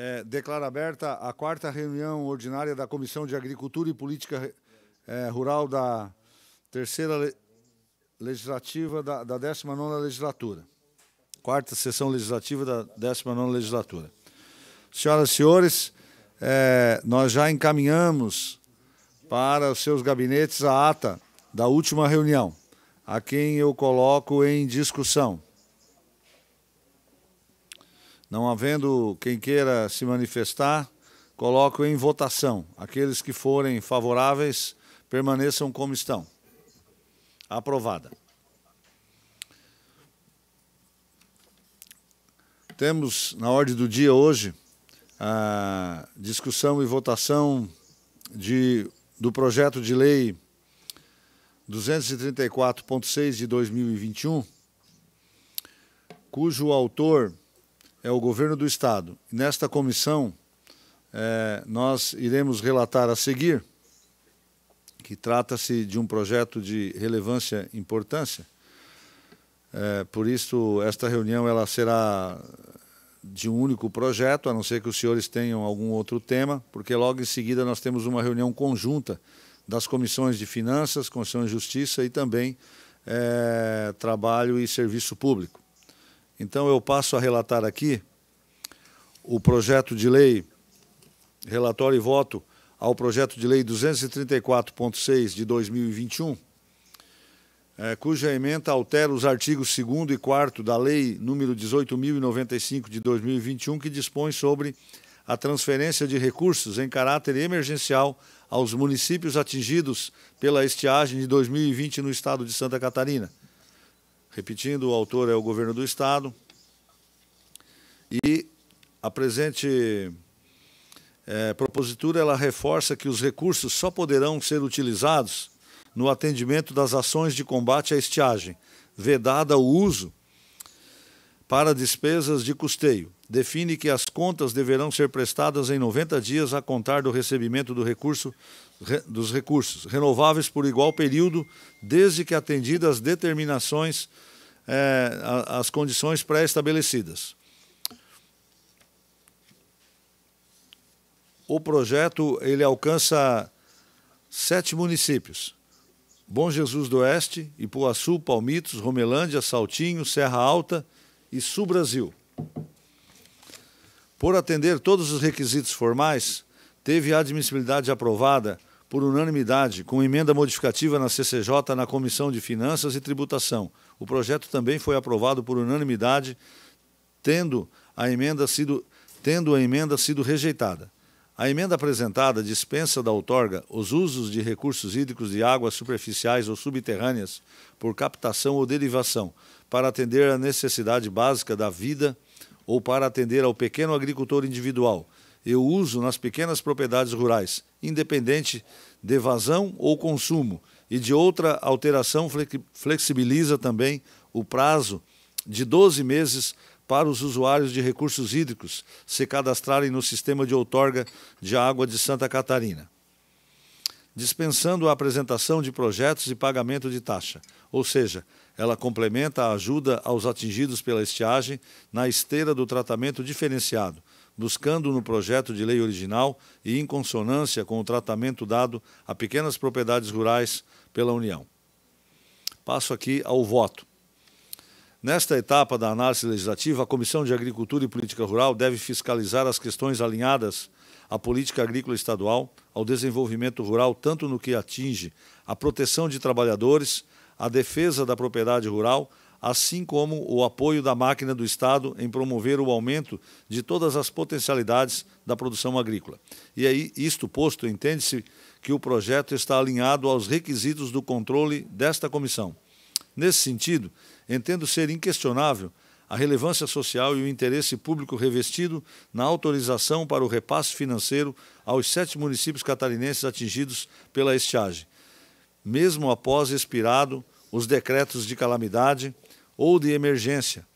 É, declaro aberta a quarta reunião ordinária da Comissão de Agricultura e Política é, Rural da terceira le legislativa da, da 19ª legislatura. Quarta sessão legislativa da 19ª legislatura. Senhoras e senhores, é, nós já encaminhamos para os seus gabinetes a ata da última reunião, a quem eu coloco em discussão. Não havendo quem queira se manifestar, coloco em votação. Aqueles que forem favoráveis, permaneçam como estão. Aprovada. Temos na ordem do dia hoje a discussão e votação de, do projeto de lei 234.6 de 2021, cujo autor é o governo do Estado. Nesta comissão, é, nós iremos relatar a seguir que trata-se de um projeto de relevância e importância. É, por isso, esta reunião ela será de um único projeto, a não ser que os senhores tenham algum outro tema, porque logo em seguida nós temos uma reunião conjunta das comissões de Finanças, Comissão de Justiça e também é, Trabalho e Serviço Público. Então, eu passo a relatar aqui o projeto de lei, relatório e voto ao projeto de lei 234.6 de 2021, é, cuja emenda altera os artigos 2 e 4 da Lei número 18.095 de 2021, que dispõe sobre a transferência de recursos em caráter emergencial aos municípios atingidos pela estiagem de 2020 no estado de Santa Catarina. Repetindo, o autor é o governo do Estado. E a presente é, propositura ela reforça que os recursos só poderão ser utilizados no atendimento das ações de combate à estiagem, vedada o uso para despesas de custeio, define que as contas deverão ser prestadas em 90 dias a contar do recebimento do recurso, re, dos recursos renováveis por igual período, desde que atendidas as determinações, é, as condições pré-estabelecidas. O projeto ele alcança sete municípios. Bom Jesus do Oeste, Ipuaçu, Palmitos, Romelândia, Saltinho, Serra Alta e Sul Brasil. Por atender todos os requisitos formais, teve a admissibilidade aprovada por unanimidade, com emenda modificativa na CCJ na Comissão de Finanças e Tributação. O projeto também foi aprovado por unanimidade, tendo a emenda sido, tendo a emenda sido rejeitada. A emenda apresentada dispensa da outorga os usos de recursos hídricos de águas superficiais ou subterrâneas por captação ou derivação, para atender à necessidade básica da vida ou para atender ao pequeno agricultor individual. Eu uso nas pequenas propriedades rurais, independente de vazão ou consumo. E de outra alteração, flexibiliza também o prazo de 12 meses para os usuários de recursos hídricos se cadastrarem no sistema de outorga de água de Santa Catarina dispensando a apresentação de projetos e pagamento de taxa, ou seja, ela complementa a ajuda aos atingidos pela estiagem na esteira do tratamento diferenciado, buscando no projeto de lei original e em consonância com o tratamento dado a pequenas propriedades rurais pela União. Passo aqui ao voto. Nesta etapa da análise legislativa, a Comissão de Agricultura e Política Rural deve fiscalizar as questões alinhadas à política agrícola estadual, ao desenvolvimento rural, tanto no que atinge à proteção de trabalhadores, à defesa da propriedade rural, assim como o apoio da máquina do Estado em promover o aumento de todas as potencialidades da produção agrícola. E aí, isto posto, entende-se que o projeto está alinhado aos requisitos do controle desta comissão. Nesse sentido, entendo ser inquestionável a relevância social e o interesse público revestido na autorização para o repasse financeiro aos sete municípios catarinenses atingidos pela estiagem, mesmo após expirado os decretos de calamidade ou de emergência,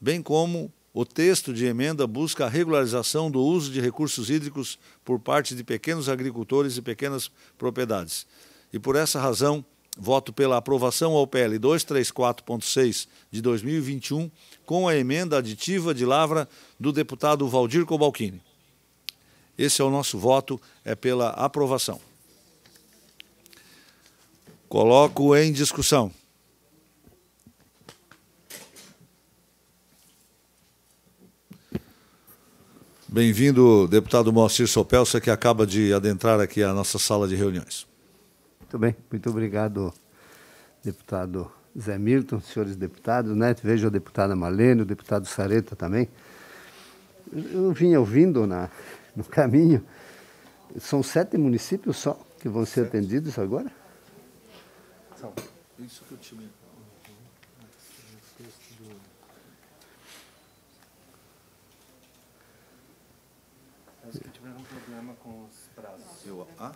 bem como o texto de emenda busca a regularização do uso de recursos hídricos por parte de pequenos agricultores e pequenas propriedades. E por essa razão, Voto pela aprovação ao PL 234.6 de 2021, com a emenda aditiva de lavra do deputado Valdir Cobalcini. Esse é o nosso voto, é pela aprovação. Coloco em discussão. Bem-vindo, deputado Moacir Sopelsa, que acaba de adentrar aqui a nossa sala de reuniões. Muito bem, muito obrigado, deputado Zé Milton, senhores deputados, né? Vejo a deputada Malene, o deputado Sareta também. Eu vinha ouvindo na, no caminho, são sete municípios só que vão ser sete. atendidos agora? São. Isso que eu tinha. As que tiveram um problema com os prazos. Eu, ah?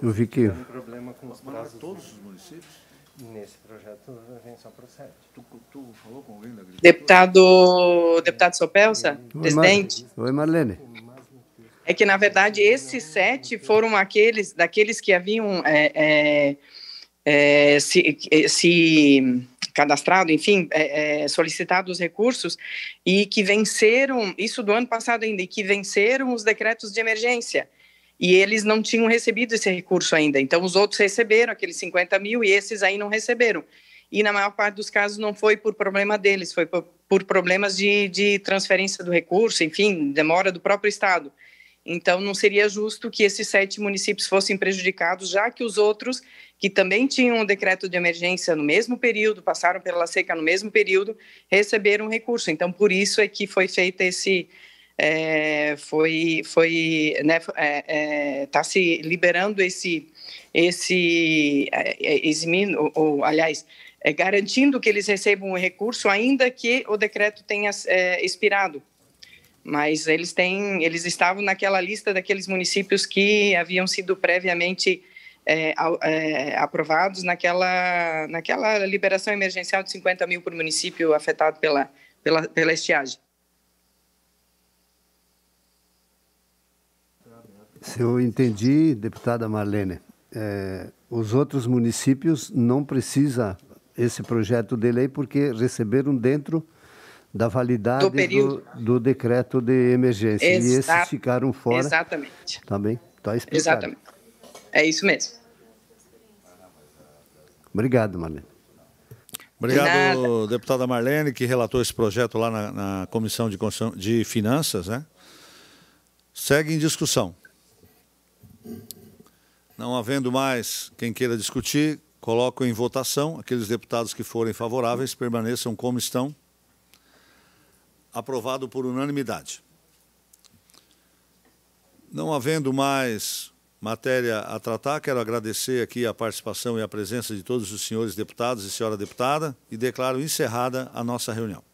Eu vi que. Tem problema com os prazos. todos os municípios? Nesse projeto vem só para sete. Tu, tu falou com alguém da agricultura? Deputado, deputado Sopelsa, Oi, presidente. Oi, Marlene. É que, na verdade, esses sete foram aqueles, daqueles que haviam é, é, é, se, é, se cadastrado, enfim, é, é, solicitado os recursos e que venceram, isso do ano passado ainda, e que venceram os decretos de emergência e eles não tinham recebido esse recurso ainda. Então, os outros receberam aqueles 50 mil e esses aí não receberam. E na maior parte dos casos não foi por problema deles, foi por, por problemas de, de transferência do recurso, enfim, demora do próprio Estado. Então, não seria justo que esses sete municípios fossem prejudicados, já que os outros, que também tinham um decreto de emergência no mesmo período, passaram pela seca no mesmo período, receberam recurso. Então, por isso é que foi feita esse, é, foi foi né é, é, tá se liberando esse esse é, é, eximindo ou aliás é, garantindo que eles recebam o um recurso ainda que o decreto tenha expirado mas eles têm eles estavam naquela lista daqueles municípios que haviam sido previamente aprovados naquela naquela liberação emergencial de 50 mil por município afetado pela pela, pela estiagem Se eu entendi, deputada Marlene, é, os outros municípios não precisa esse projeto de lei porque receberam dentro da validade do, do, do decreto de emergência. Exa e esses ficaram fora. Exatamente. Também. Tá, tá explicado. Exatamente. É isso mesmo. Obrigado, Marlene. Obrigado, deputada Marlene, que relatou esse projeto lá na, na Comissão de, de Finanças. Né? Segue em discussão. Não havendo mais quem queira discutir, coloco em votação. Aqueles deputados que forem favoráveis permaneçam como estão. Aprovado por unanimidade. Não havendo mais matéria a tratar, quero agradecer aqui a participação e a presença de todos os senhores deputados e senhora deputada e declaro encerrada a nossa reunião.